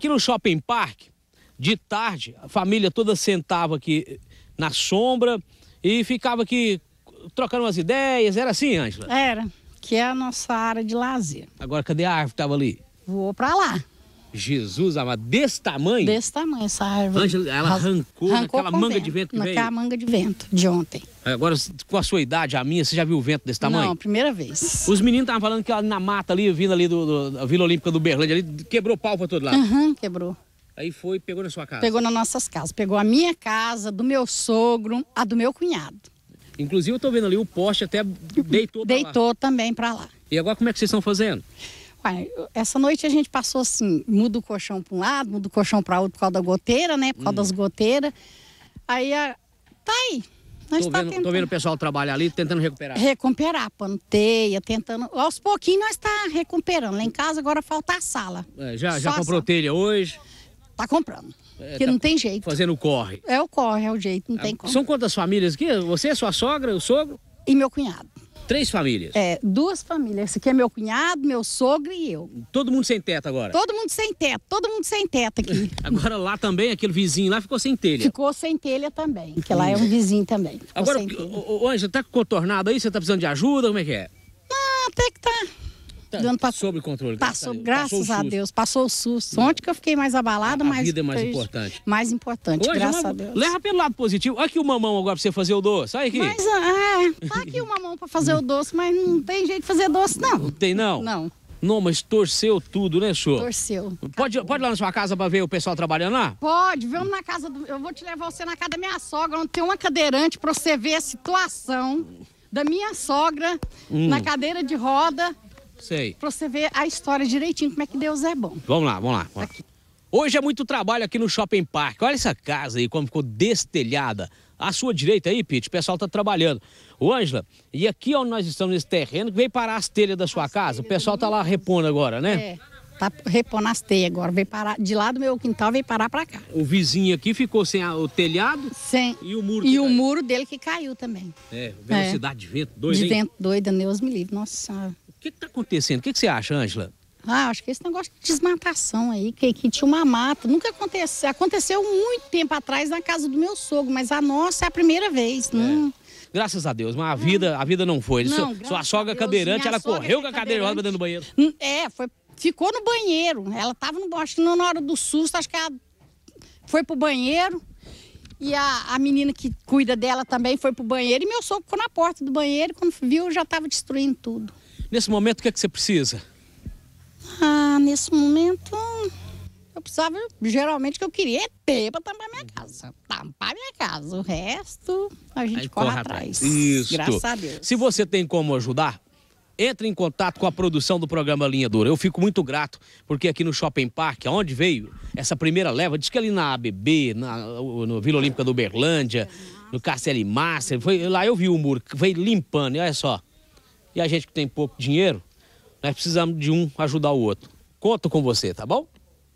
Aqui no Shopping Park, de tarde, a família toda sentava aqui na sombra e ficava aqui trocando umas ideias. Era assim, Ângela? Era, que é a nossa área de lazer. Agora, cadê a árvore que estava ali? Vou para lá. Jesus amado, desse tamanho? Desse tamanho essa árvore. Ângela, ela arrancou, arrancou naquela manga vento, de vento que naquela veio? manga de vento de ontem. É, agora, com a sua idade, a minha, você já viu o vento desse tamanho? Não, primeira vez. Os meninos estavam falando que na mata ali, vindo ali do, do, da Vila Olímpica do Berlândia, ali, quebrou pau pra todo lado. Aham, uhum, quebrou. Aí foi, pegou na sua casa? Pegou nas nossas casas. Pegou a minha casa, do meu sogro, a do meu cunhado. Inclusive, eu tô vendo ali, o poste até deitou pra Deitou lá. também pra lá. E agora, como é que vocês estão fazendo? essa noite a gente passou assim, muda o colchão para um lado, muda o colchão para outro por causa da goteira, né? Por causa hum. das goteiras. Aí, a... tá aí. Nós tô, tá vendo, tentando... tô vendo o pessoal trabalhar ali, tentando recuperar. Recuperar, panteia, tentando. Aos pouquinhos nós está recuperando. Lá em casa agora falta a sala. É, já já comprou telha hoje? Tá comprando. É, que tá não tem jeito. Fazendo o corre. É o corre, é o jeito, não é, tem ah, como. São quantas famílias aqui? Você, sua sogra, o sogro? E meu cunhado. Três famílias? É, duas famílias. Esse aqui é meu cunhado, meu sogro e eu. Todo mundo sem teto agora? Todo mundo sem teto, todo mundo sem teto aqui. agora lá também, aquele vizinho lá ficou sem telha? Ficou sem telha também, porque lá é um vizinho também. Ficou agora, ô Ângela, tá contornado aí? Você tá precisando de ajuda? Como é que é? até que Tá, do ano passado. controle. Passou, graças passou a Deus, passou o susto. Hum. Ontem que eu fiquei mais abalada, mas. A vida é mais importante. Mais importante, Hoje, graças uma, a Deus. Leva pelo lado positivo. Olha aqui o mamão agora pra você fazer o doce. Sai aqui. Mas, ah, é, tá aqui o mamão pra fazer o doce, mas não tem jeito de fazer doce, não. Não tem, não? Não. Não, mas torceu tudo, né, senhor? Torceu. Pode, pode ir lá na sua casa pra ver o pessoal trabalhando lá? Pode, vamos na casa do. Eu vou te levar você na casa da minha sogra, onde tem uma cadeirante pra você ver a situação da minha sogra hum. na cadeira de roda. Sei. Pra você ver a história direitinho, como é que Deus é bom. Vamos lá, vamos lá. Vamos lá. Hoje é muito trabalho aqui no Shopping Park. Olha essa casa aí, como ficou destelhada. À sua direita aí, Pete, o pessoal está trabalhando. Ô, Ângela, e aqui onde nós estamos, nesse terreno, que veio parar as telhas da sua as casa, o pessoal está lá repondo agora, né? É. Tá repondo as teias agora, veio parar de lá do meu quintal, veio parar para cá. O vizinho aqui ficou sem a, o telhado? Sem. E o muro E o caiu. muro dele que caiu também. É, velocidade é. de vento doida, De hein? vento doida, Deus me livre, nossa o que está acontecendo? O que, que, você acha, Ângela? Ah, acho que esse negócio de desmatação aí, que, que tinha uma mata, nunca aconteceu. Aconteceu muito tempo atrás na casa do meu sogro, mas a nossa é a primeira vez. É. Não... Graças a Deus, mas a vida, não. a vida não foi. Não, sua, sua sogra é Deus, cadeirante, ela sogra é correu com a cadeira para dentro do banheiro. Hum, é, foi, ficou no banheiro. Ela estava no acho que na hora do susto, acho que ela foi o banheiro. E a, a menina que cuida dela também foi para o banheiro. E meu sogro ficou na porta do banheiro. Quando viu, já estava destruindo tudo. Nesse momento, o que é que você precisa? Ah, nesse momento, eu precisava, geralmente, que eu queria é ter para tampar minha casa. Tampar minha casa. O resto, a gente Aí corre, corre atrás. Isso. Graças a Deus. Se você tem como ajudar, entre em contato com a produção do programa Linha Dura. Eu fico muito grato, porque aqui no Shopping Park, aonde veio essa primeira leva, diz que ali na ABB, na no Vila Olímpica do Berlândia, no Castelo Master, foi lá eu vi o muro, veio limpando, e olha só. E a gente que tem pouco dinheiro, nós precisamos de um ajudar o outro. Conto com você, tá bom?